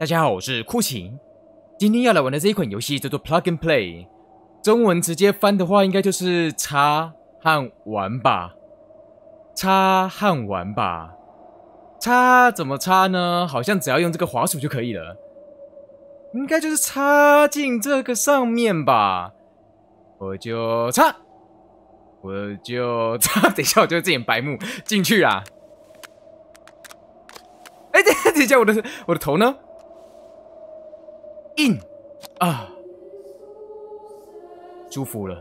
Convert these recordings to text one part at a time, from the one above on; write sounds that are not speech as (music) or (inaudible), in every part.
大家好，我是酷晴。今天要来玩的这一款游戏叫做 Plug and Play，中文直接翻的话，应该就是插和玩吧。插和玩吧，插怎么插呢？好像只要用这个滑鼠就可以了。应该就是插进这个上面吧。我就插，我就插，(laughs) 等一下我就这眼白目进去啦。哎，等一下，我的我的头呢？嗯啊，祝福了。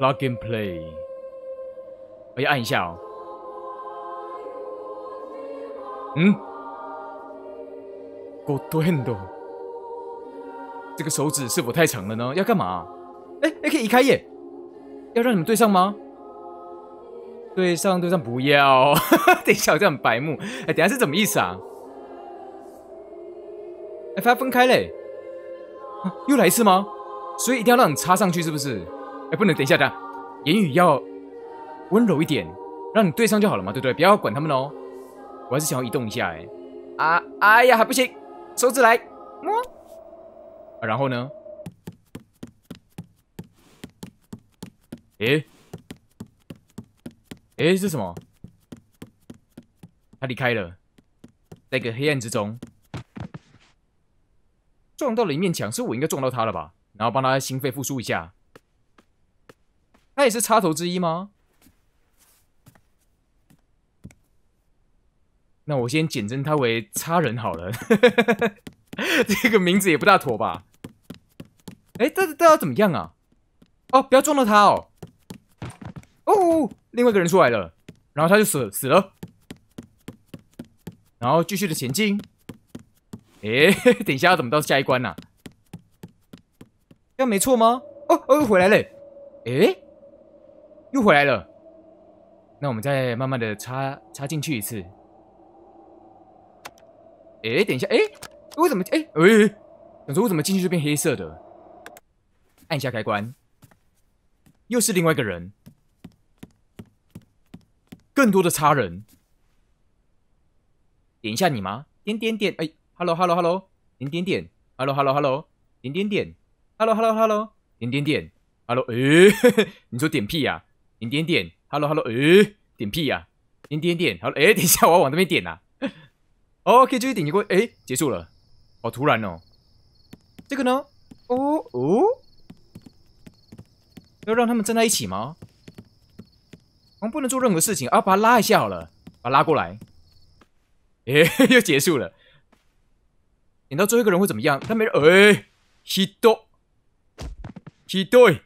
Login play，我要按一下哦。嗯？这个手指是否太长了呢？要干嘛？哎可以移开耶。要让你们对上吗？对上对上，不要！(laughs) 等一下，我这样白目。哎，等下是什么意思啊？哎，不要分开嘞！又来一次吗？所以一定要让你插上去，是不是？哎，不能等一下等下，言语要温柔一点，让你对上就好了嘛，对不对？不要管他们哦。我还是想要移动一下，哎，啊，哎呀，还不行，手指来摸、啊，然后呢？诶？哎，是什么？他离开了，在个黑暗之中，撞到了一面墙，是我应该撞到他了吧？然后帮他心肺复苏一下。他也是插头之一吗？那我先简称他为“插人”好了。(laughs) 这个名字也不大妥吧？哎，这这要怎么样啊？哦，不要撞到他哦。哦，另外一个人出来了，然后他就死死了，然后继续的前进。哎，(laughs) 等一下，要怎么到下一关这要没错吗？哦哦，又回来了，哎，又回来了。那我们再慢慢的插插进去一次。哎，等一下，哎，为什么？哎哎，想说为什么进去就变黑色的？按下开关，又是另外一个人。更多的差人，点一下你吗？点点点，哎，hello hello hello，点点点，hello hello hello，点点点，hello hello hello，点点点，hello，哎，(laughs) 你说点屁呀？点点点，hello hello，哎，点屁呀？点点点，好，哎，等一下，我要往那边点呐。(laughs) OK，就去点一个，哎，结束了，好突然哦。这个呢？哦哦，要让他们站在一起吗？我不能做任何事情，啊，把他拉一下好了，把他拉过来。哎，(laughs) 又结束了。等到最后一个人会怎么样？他没。哎，hit，hit it，hit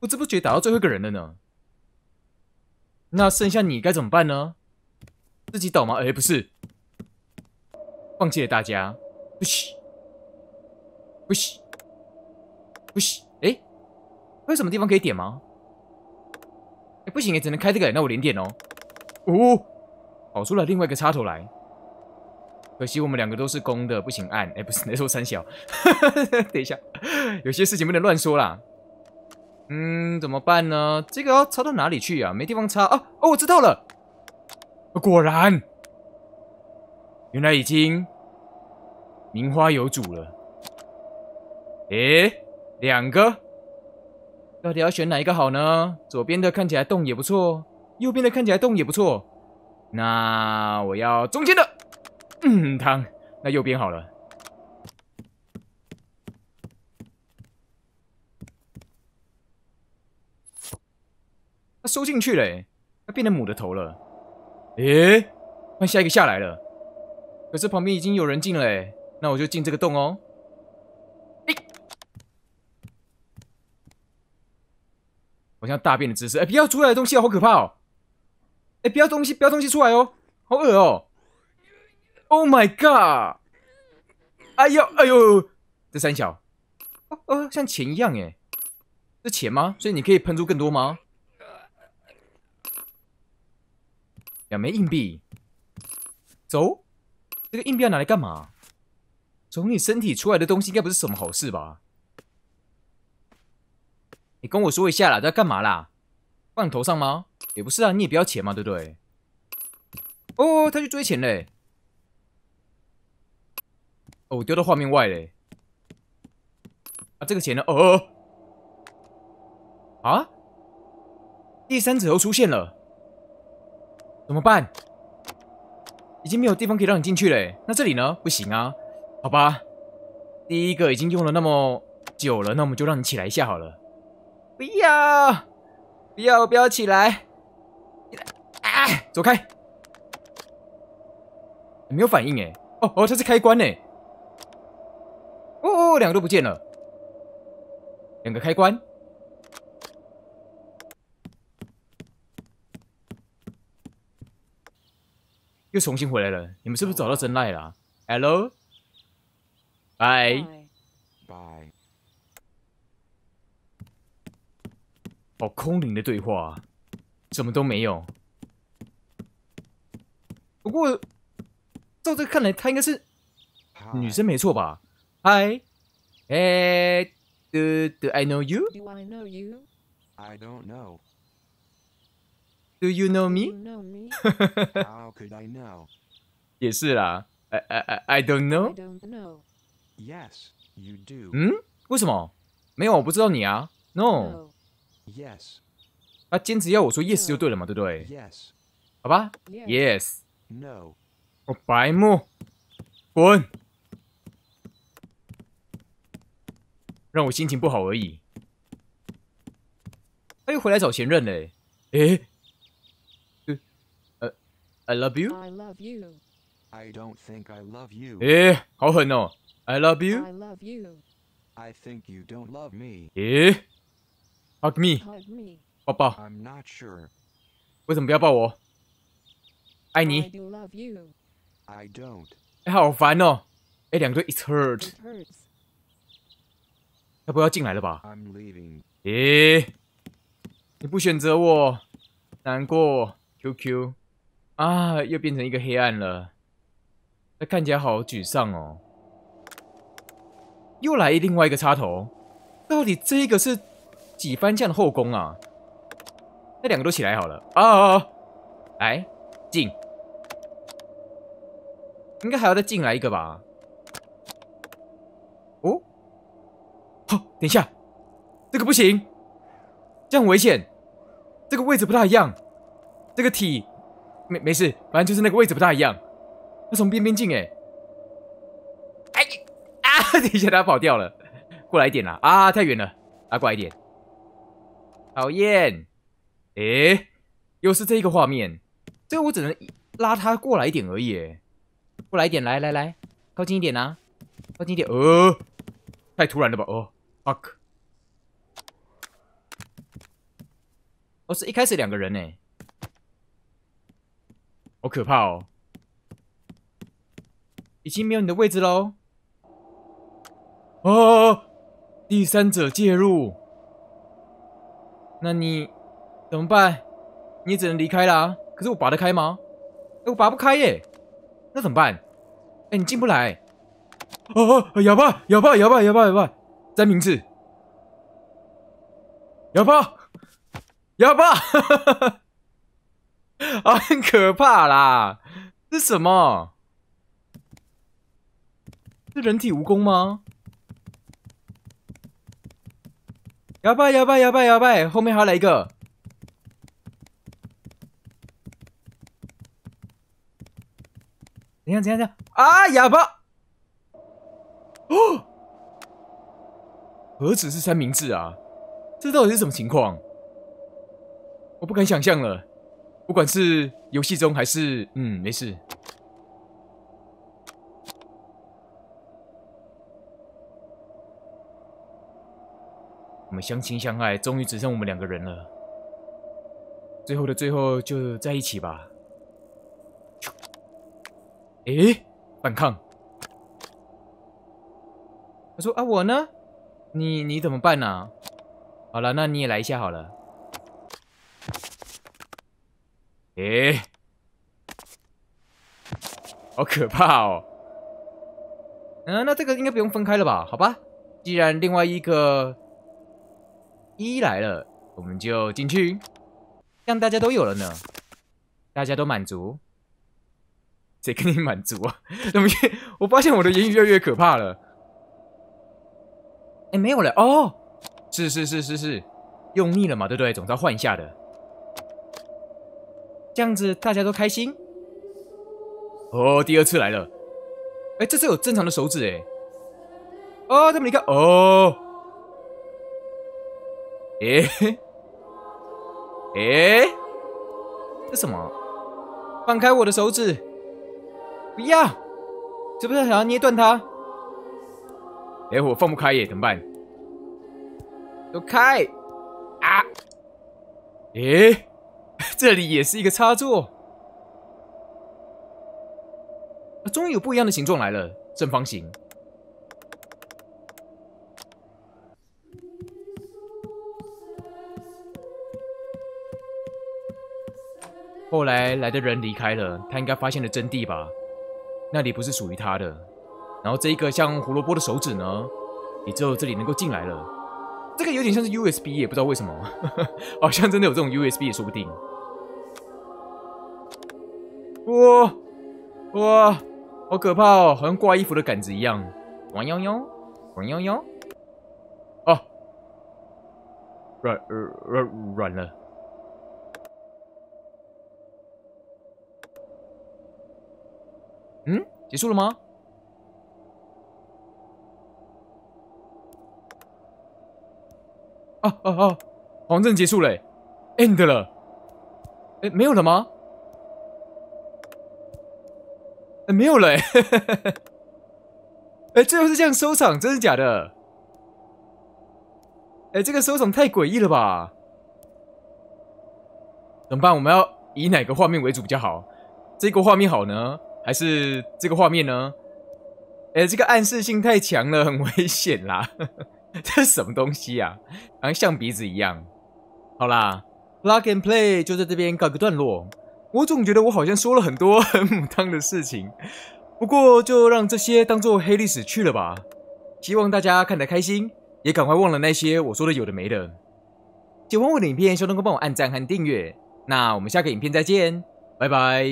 不知不觉打到最后一个人了呢。那剩下你该怎么办呢？自己倒吗？哎，不是，放弃了大家。不吸，不吸，不吸。有什么地方可以点吗？哎，不行，也只能开这个。那我连点哦。哦，跑出了另外一个插头来。可惜我们两个都是公的，不行按。哎，不是，时 (laughs) 候三小。(laughs) 等一下，有些事情不能乱说啦。嗯，怎么办呢？这个要插到哪里去啊？没地方插啊。哦，我知道了。果然，原来已经名花有主了。哎，两个。到底要选哪一个好呢？左边的看起来洞也不错，右边的看起来洞也不错。那我要中间的。嗯，疼。那右边好了。它收进去了，它变成母的头了。诶，那下一个下来了。可是旁边已经有人进了，那我就进这个洞哦。我像大便的姿势，哎，不要出来的东西哦，好可怕哦！哎，不要东西，不要东西出来哦，好恶哦！Oh my god！哎呦哎呦，这三小，哦哦，像钱一样哎，是钱吗？所以你可以喷出更多吗？两枚硬币，走，这个硬币要拿来干嘛？从你身体出来的东西，应该不是什么好事吧？你跟我说一下啦，在干嘛啦？放你头上吗？也不是啊，你也不要钱嘛，对不对？哦，他去追钱嘞！哦，丢到画面外嘞！啊，这个钱呢？哦，啊！第三者又出现了，怎么办？已经没有地方可以让你进去了。那这里呢？不行啊！好吧，第一个已经用了那么久了，那我们就让你起来一下好了。不要，不要，不要起来！啊，走开！没有反应哎。哦哦，这是开关哎。哦哦，两个都不见了。两个开关。又重新回来了。你们是不是找到真爱了？Hello。Bye。Bye。好空灵的对话，怎么都没有。不过照这看来，她应该是女生没错吧？Hi，哎，Do Do I know you？Do I know you？I don't know。Do you know me？How k n o w m e could I know？也是啦，哎哎 i don't know。Yes，you do。嗯？为什么？没有，我不知道你啊。No。Yes，他坚持要我说 Yes 就对了嘛，对不对？Yes，好吧，Yes。No，我白目，滚！让我心情不好而已。他又回来找前任嘞，诶，呃，I love you。I love you。I don't think I love you。诶，好狠哦！I love you。I love you。I think you don't love me。诶？hug me，抱抱。为什么不要抱我？爱你。哎，好烦哦！哎，两队 it hurts。要不要进来了吧？咦，你不选择我，难过。QQ，啊，又变成一个黑暗了。那看起来好沮丧哦。又来另外一个插头，到底这个是？几番这样的后宫啊！那两个都起来好了啊！来进，应该还要再进来一个吧？哦，好，等一下，这个不行，这样危险。这个位置不大一样，这个体没没事，反正就是那个位置不大一样。要从边边进哎！哎，啊！(laughs) 等一下，他跑掉了，过来一点啦！啊！太远了，啊，过来一点。讨厌，诶，又是这一个画面，这个我只能拉他过来一点而已，过来一点，来来来，靠近一点呐，靠近一点，呃，太突然了吧，哦，c k 哦是一开始两个人呢，好可怕哦，已经没有你的位置喽，哦，第三者介入。那你怎么办？你只能离开了。可是我拔得开吗？哎，我拔不开耶。那怎么办？哎，你进不来。哦哦哑巴，哑巴，哑巴，哑巴，哑巴！真明字。哑巴，哑巴。(laughs) 啊，很可怕啦！是什么？是人体蜈蚣吗？摇摆摇摆摇摆摇摆，后面还来一个？怎样怎样怎样？啊，哑巴！哦，儿子是三明治啊，这到底是什么情况？我不敢想象了，不管是游戏中还是……嗯，没事。我们相亲相爱，终于只剩我们两个人了。最后的最后，就在一起吧。诶，反抗！他说：“啊，我呢？你你怎么办呢？”好了，那你也来一下好了。诶，好可怕哦！嗯，那这个应该不用分开了吧？好吧，既然另外一个……一来了，我们就进去，让大家都有了呢，大家都满足，谁跟你满足啊？(laughs) 怎么越……我发现我的言语越越可怕了。哎，没有了哦，是是是是是，用腻了嘛？对对，总要换一下的，这样子大家都开心。哦，第二次来了，哎，这次有正常的手指哎，哦，这么一看，哦。诶，诶，这什么？放开我的手指！不要，这不是想要捏断它？哎，我放不开耶，怎么办？走开！啊！诶，(laughs) 这里也是一个插座。啊，终于有不一样的形状来了，正方形。后来来的人离开了，他应该发现了真谛吧？那里不是属于他的。然后这一个像胡萝卜的手指呢，也只有这里能够进来了。这个有点像是 U S B，也不知道为什么，(laughs) 好像真的有这种 U S B 也说不定。哇哇，好可怕哦，好像挂衣服的杆子一样。王腰腰，王腰腰。哦，软软软软了。嗯，结束了吗？啊啊啊！黄阵结束嘞，end 了。哎，没有了吗？哎，没有嘞。哎，(laughs) 最后是这样收场，真的假的？哎，这个收场太诡异了吧？怎么办？我们要以哪个画面为主比较好？这个画面好呢？还是这个画面呢？哎，这个暗示性太强了，很危险啦！(laughs) 这是什么东西啊？好像象鼻子一样。好啦，Luck and Play 就在这边告个段落。我总觉得我好像说了很多很母汤的事情，不过就让这些当做黑历史去了吧。希望大家看得开心，也赶快忘了那些我说的有的没的。喜欢我的影片，望能够帮我按赞和订阅。那我们下个影片再见，拜拜。